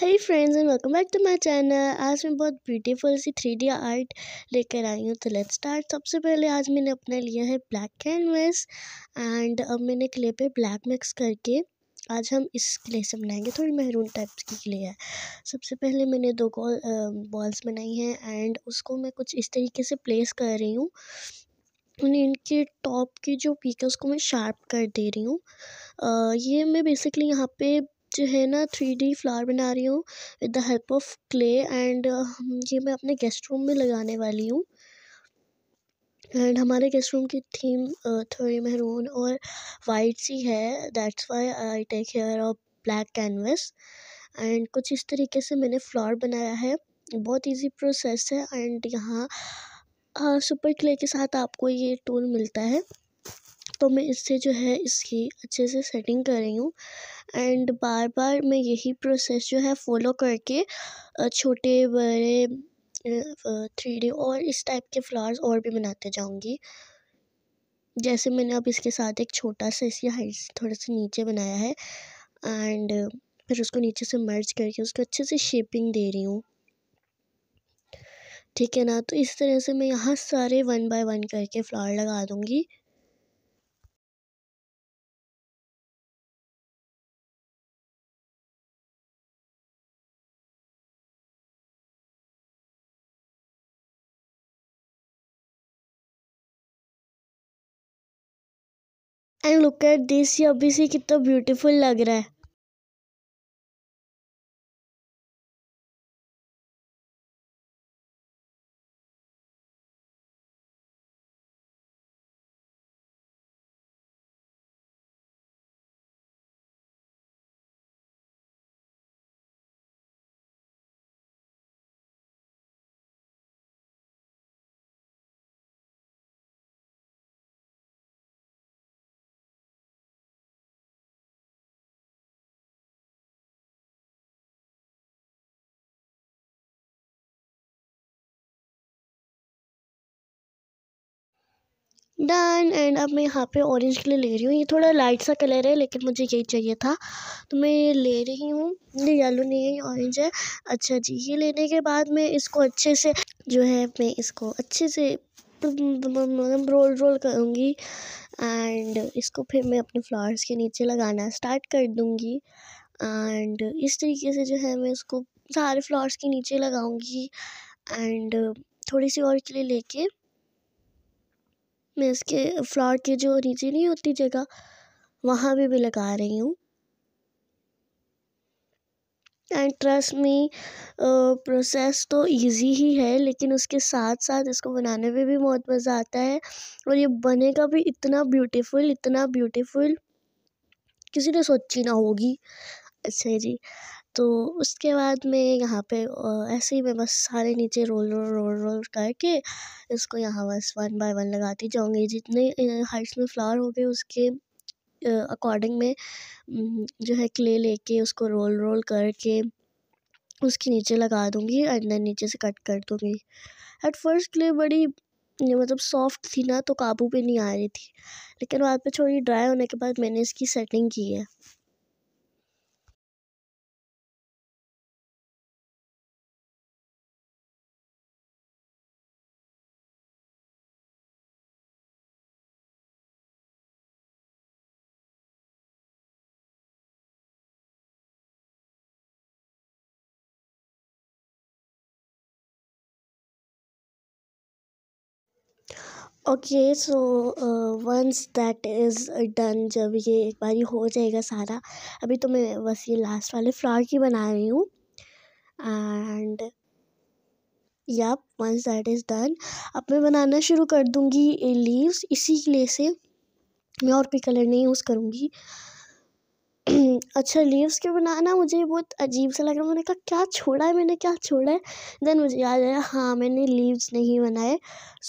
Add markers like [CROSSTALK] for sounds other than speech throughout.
Hello friends and welcome back to my channel आज मैं बहुत ब्यूटीफुल सी थ्री डी आर्ट लेकर आई हूँ तो लेट्स स्टार्ट सबसे पहले आज मैंने अपना लिया है ब्लैक कैनवस एंड अब मैंने क्ले पे ब्लैक मिक्स करके आज हम इस क्ले से बनाएंगे थोड़ी महरून टाइप्स की क्ले है सबसे पहले मैंने दो कॉल बॉल्स बनाई हैं एंड उसको मैं कुछ इस तरीके से प्लेस कर रही हूँ इनके टॉप की जो पीक है उसको मैं शार्प कर दे रही हूँ ये मैं बेसिकली यहाँ पे जो है ना थ्री डी फ्लावर बना रही हूँ with the help of clay and ये मैं अपने गेस्ट रूम में लगाने वाली हूँ एंड हमारे गेस्ट रूम की थीम थोड़ी महरून और वाइट सी है that's why I take care of black canvas and कुछ इस तरीके से मैंने फ्लावर बनाया है बहुत इजी प्रोसेस है एंड यहाँ सुपर क्ले के साथ आपको ये टूल मिलता है तो मैं इससे जो है इसकी अच्छे से सेटिंग कर रही हूँ एंड बार बार मैं यही प्रोसेस जो है फॉलो करके छोटे बड़े थ्री डी और इस टाइप के फ्लावर्स और भी बनाते जाऊँगी जैसे मैंने अब इसके साथ एक छोटा सा इसकी हाइट थोड़ा सा नीचे बनाया है एंड फिर उसको नीचे से मर्ज करके उसको अच्छे से शेपिंग दे रही हूँ ठीक है ना तो इस तरह से मैं यहाँ सारे वन बाय वन करके फ्लावर लगा दूँगी एंड लुक एट दिस ये अभी से कितना ब्यूटीफुल लग रहा है। डन एंड अब मैं यहाँ पे ऑरेंज के लिए ले रही हूँ ये थोड़ा लाइट सा कलर है लेकिन मुझे यही चाहिए था तो मैं ये ले रही हूँ ये येलो नहीं है ये ऑरेंज है अच्छा जी ये लेने के बाद मैं इसको अच्छे से जो है मैं इसको अच्छे से रोल रोल करूँगी एंड इसको फिर मैं अपने फ्लावर्स के नीचे लगाना स्टार्ट कर दूँगी एंड इस तरीके से जो है मैं इसको सारे फ्लावर्स के नीचे लगाऊँगी एंड थोड़ी सी और के लिए लेके मैं इसके फ्लावर के जो नीचे नहीं होती जगह वहाँ भी, भी लगा रही हूँ एंड ट्रस्ट मी प्रोसेस तो इजी ही है लेकिन उसके साथ साथ इसको बनाने में भी बहुत मज़ा आता है और ये बनेगा भी इतना ब्यूटीफुल इतना ब्यूटीफुल किसी ने सोची ना होगी अच्छा जी तो उसके बाद में यहाँ पे ऐसे ही मैं बस सारे नीचे रोल रोल रोल रोल करके इसको यहाँ बस वन बाय वन लगाती जाऊँगी जितने हाइट्स में फ्लावर हो गए उसके अकॉर्डिंग में जो है क्ले लेके उसको रोल रोल करके उसके नीचे लगा दूँगी एंड देन नीचे से कट कर दूँगी एट फर्स्ट क्ले बड़ी मतलब सॉफ्ट थी ना तो काबू पे नहीं आ रही थी लेकिन बाद में थोड़ी ड्राई होने के बाद मैंने इसकी सेटिंग की है okay so once that is done जब ये एक बारी हो जाएगा सारा अभी तो मैं बस ये लास्ट वाले फ्लावर की बना रही हूँ and yup once that is done अब मैं बनाना शुरू कर दूँगी लीव्स इसी के लिए से मैं और कोई कलर नहीं यूज़ करूँगी [CLEARS THROAT] अच्छा लीव्स के बनाना मुझे बहुत अजीब सा लगा मैंने कहा क्या छोड़ा है मैंने क्या छोड़ा है देन मुझे याद आया हाँ मैंने लीव्स नहीं बनाए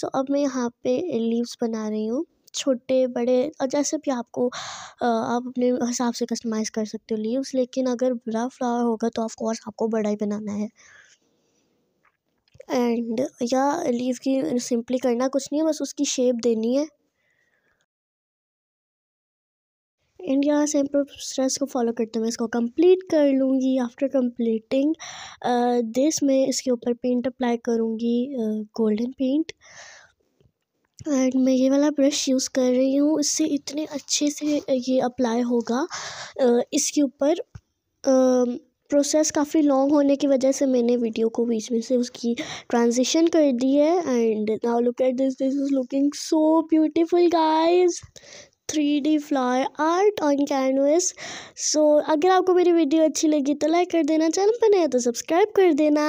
सो अब मैं यहाँ पे लीव्स बना रही हूँ छोटे बड़े और जैसे भी आपको आप अपने हिसाब से कस्टमाइज़ कर सकते हो लीव्स लेकिन अगर बड़ा फ्लावर होगा तो ऑफकोर्स आपको बड़ा ही बनाना है एंड या लीव की सिंपली करना कुछ नहीं है बस उसकी शेप देनी है एंड यहाँ से स्ट्रेस को फॉलो करते हुए इसको कंप्लीट कर लूँगी आफ्टर कंप्लीटिंग दिस मैं इसके ऊपर पेंट अप्लाई करूँगी गोल्डन पेंट एंड मैं ये वाला ब्रश यूज़ कर रही हूँ इससे इतने अच्छे से uh, ये अप्लाई होगा uh, इसके ऊपर uh, प्रोसेस काफ़ी लॉन्ग होने की वजह से मैंने वीडियो को बीच में से उसकी ट्रांजिशन कर दी है and now look at this this is looking so beautiful guys three D flower art on canvas so अगर आपको मेरी वीडियो अच्छी लगी तो लाइक कर देना चैनल पर नया तो सब्सक्राइब कर देना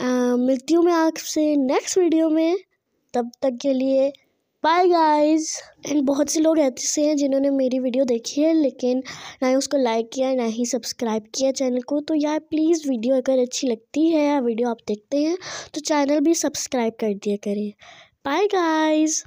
आ, मिलती हूँ मैं आपसे नेक्स्ट वीडियो में तब तक के लिए बाय गाइस एंड बहुत से लोग ऐसे हैं जिन्होंने मेरी वीडियो देखी है लेकिन ना ही उसको लाइक किया ना ही सब्सक्राइब किया चैनल को तो यार प्लीज़ वीडियो अगर अच्छी लगती है या वीडियो आप देखते हैं तो चैनल भी सब्सक्राइब कर दिया करें बाय गाइज